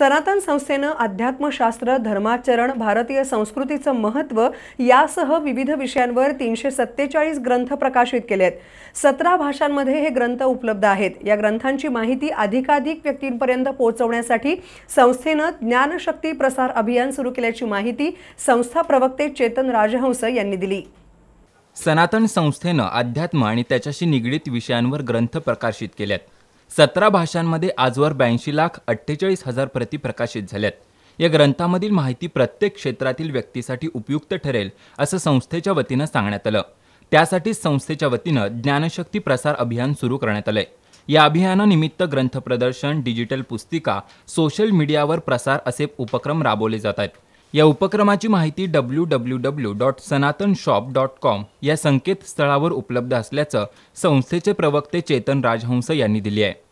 सनातन संस्थेनं अध्यात्मशास्त्र धर्माचरण भारतीय संस्कृतीचं महत्त्व यासह विविध विषयांवर तीनशे सत्तेचाळीस ग्रंथ प्रकाशित केले आहेत सतरा भाषांमध्ये हे ग्रंथ उपलब्ध आहेत या ग्रंथांची माहिती अधिकाधिक व्यक्तींपर्यंत पोहोचवण्यासाठी संस्थेनं ज्ञानशक्ती प्रसार अभियान सुरू केल्याची माहिती संस्था प्रवक्ते चेतन राजहंस यांनी दिली सनातन संस्थेनं अध्यात्म आणि त्याच्याशी निगडीत विषयांवर ग्रंथ प्रकाशित आहेत सतरा भाषांमध्ये आजवर ब्याऐंशी लाख अठ्ठेचाळीस हजार प्रती प्रकाशित झाल्यात या ग्रंथामधील माहिती प्रत्येक क्षेत्रातील व्यक्तीसाठी उपयुक्त ठरेल असं संस्थेच्या वतीनं सांगण्यात आलं त्यासाठीच संस्थेच्या वतीनं ज्ञानशक्ती प्रसार अभियान सुरू करण्यात आलंय या अभियानानिमित्त प्रदर्शन डिजिटल पुस्तिका सोशल मीडियावर प्रसार असे उपक्रम राबवले जात आहेत या उपक्रमाची माहिती W W W dot Sanatan shop dot com या संकेतस्थळावर उपलब्ध असल्याचं संस्थेचे प्रवक्ते चेतन राजहंस यांनी दिली आहे